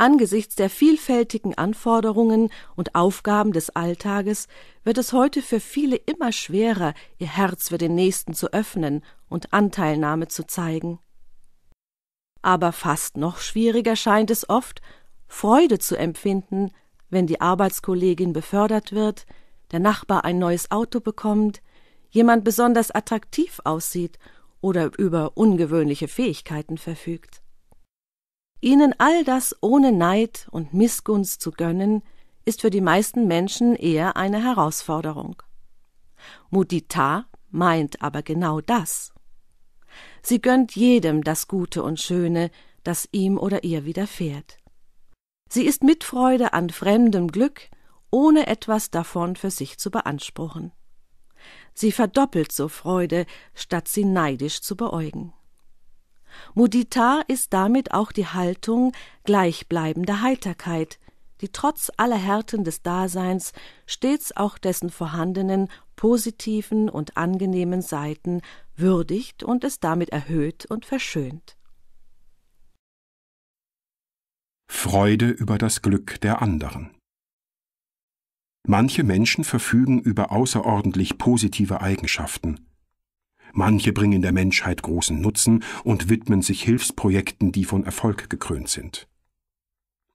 Angesichts der vielfältigen Anforderungen und Aufgaben des Alltages wird es heute für viele immer schwerer, ihr Herz für den Nächsten zu öffnen und Anteilnahme zu zeigen. Aber fast noch schwieriger scheint es oft, Freude zu empfinden, wenn die Arbeitskollegin befördert wird, der Nachbar ein neues Auto bekommt, jemand besonders attraktiv aussieht oder über ungewöhnliche Fähigkeiten verfügt. Ihnen all das ohne Neid und Missgunst zu gönnen, ist für die meisten Menschen eher eine Herausforderung. Mudita meint aber genau das. Sie gönnt jedem das Gute und Schöne, das ihm oder ihr widerfährt. Sie ist Mitfreude an fremdem Glück, ohne etwas davon für sich zu beanspruchen sie verdoppelt so Freude, statt sie neidisch zu beäugen. Mudita ist damit auch die Haltung gleichbleibender Heiterkeit, die trotz aller Härten des Daseins stets auch dessen vorhandenen positiven und angenehmen Seiten würdigt und es damit erhöht und verschönt. Freude über das Glück der anderen. Manche Menschen verfügen über außerordentlich positive Eigenschaften. Manche bringen der Menschheit großen Nutzen und widmen sich Hilfsprojekten, die von Erfolg gekrönt sind.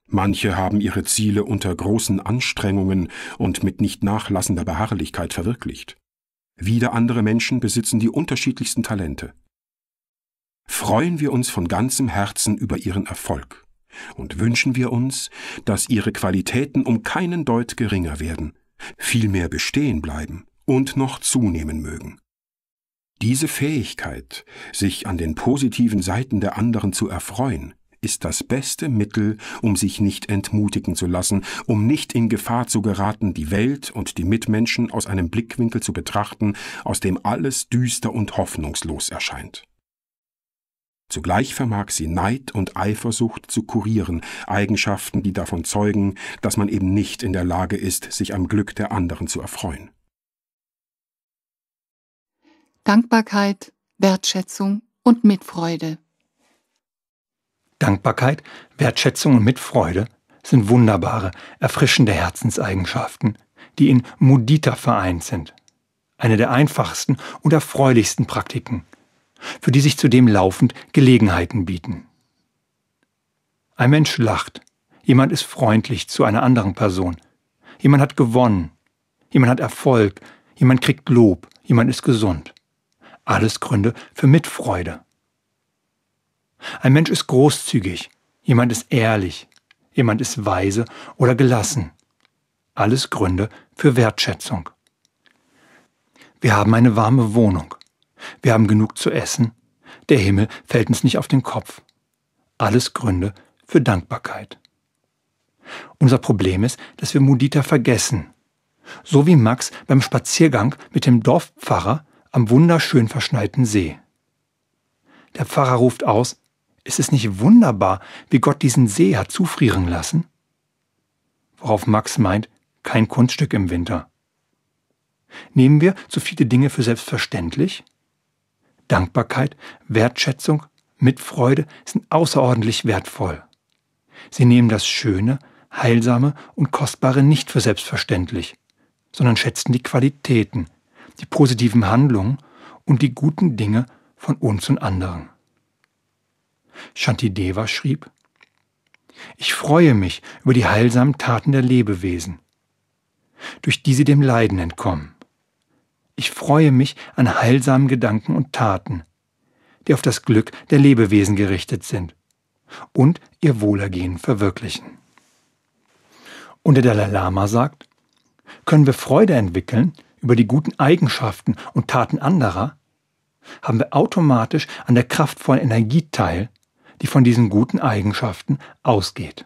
Manche haben ihre Ziele unter großen Anstrengungen und mit nicht nachlassender Beharrlichkeit verwirklicht. Wieder andere Menschen besitzen die unterschiedlichsten Talente. Freuen wir uns von ganzem Herzen über ihren Erfolg und wünschen wir uns, dass ihre Qualitäten um keinen Deut geringer werden, vielmehr bestehen bleiben und noch zunehmen mögen. Diese Fähigkeit, sich an den positiven Seiten der anderen zu erfreuen, ist das beste Mittel, um sich nicht entmutigen zu lassen, um nicht in Gefahr zu geraten, die Welt und die Mitmenschen aus einem Blickwinkel zu betrachten, aus dem alles düster und hoffnungslos erscheint. Zugleich vermag sie Neid und Eifersucht zu kurieren, Eigenschaften, die davon zeugen, dass man eben nicht in der Lage ist, sich am Glück der anderen zu erfreuen. Dankbarkeit, Wertschätzung und Mitfreude. Dankbarkeit, Wertschätzung und Mitfreude sind wunderbare, erfrischende Herzenseigenschaften, die in Mudita vereint sind. Eine der einfachsten und erfreulichsten Praktiken, für die sich zudem laufend Gelegenheiten bieten. Ein Mensch lacht, jemand ist freundlich zu einer anderen Person, jemand hat gewonnen, jemand hat Erfolg, jemand kriegt Lob, jemand ist gesund. Alles Gründe für Mitfreude. Ein Mensch ist großzügig, jemand ist ehrlich, jemand ist weise oder gelassen. Alles Gründe für Wertschätzung. Wir haben eine warme Wohnung. Wir haben genug zu essen. Der Himmel fällt uns nicht auf den Kopf. Alles Gründe für Dankbarkeit. Unser Problem ist, dass wir Mudita vergessen. So wie Max beim Spaziergang mit dem Dorfpfarrer am wunderschön verschneiten See. Der Pfarrer ruft aus, ist es nicht wunderbar, wie Gott diesen See hat zufrieren lassen? Worauf Max meint, kein Kunststück im Winter. Nehmen wir zu viele Dinge für selbstverständlich? Dankbarkeit, Wertschätzung, Mitfreude sind außerordentlich wertvoll. Sie nehmen das Schöne, Heilsame und Kostbare nicht für selbstverständlich, sondern schätzen die Qualitäten, die positiven Handlungen und die guten Dinge von uns und anderen. Shantideva schrieb, Ich freue mich über die heilsamen Taten der Lebewesen, durch die sie dem Leiden entkommen. Ich freue mich an heilsamen Gedanken und Taten, die auf das Glück der Lebewesen gerichtet sind und ihr Wohlergehen verwirklichen. Und der Dalai Lama sagt, können wir Freude entwickeln über die guten Eigenschaften und Taten anderer, haben wir automatisch an der kraftvollen Energie teil, die von diesen guten Eigenschaften ausgeht.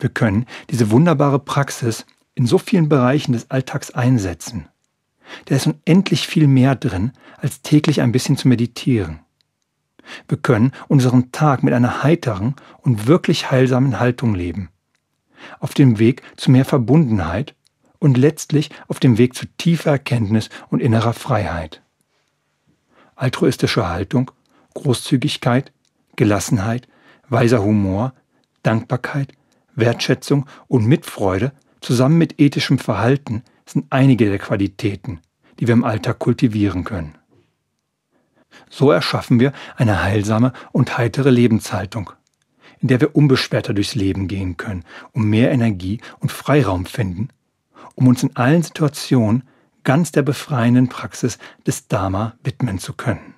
Wir können diese wunderbare Praxis in so vielen Bereichen des Alltags einsetzen. Da ist unendlich viel mehr drin, als täglich ein bisschen zu meditieren. Wir können unseren Tag mit einer heiteren und wirklich heilsamen Haltung leben. Auf dem Weg zu mehr Verbundenheit und letztlich auf dem Weg zu tiefer Erkenntnis und innerer Freiheit. Altruistische Haltung, Großzügigkeit, Gelassenheit, weiser Humor, Dankbarkeit, Wertschätzung und Mitfreude Zusammen mit ethischem Verhalten sind einige der Qualitäten, die wir im Alltag kultivieren können. So erschaffen wir eine heilsame und heitere Lebenshaltung, in der wir unbeschwerter durchs Leben gehen können um mehr Energie und Freiraum finden, um uns in allen Situationen ganz der befreienden Praxis des Dharma widmen zu können.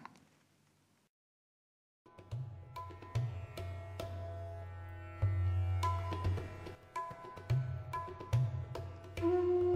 Thank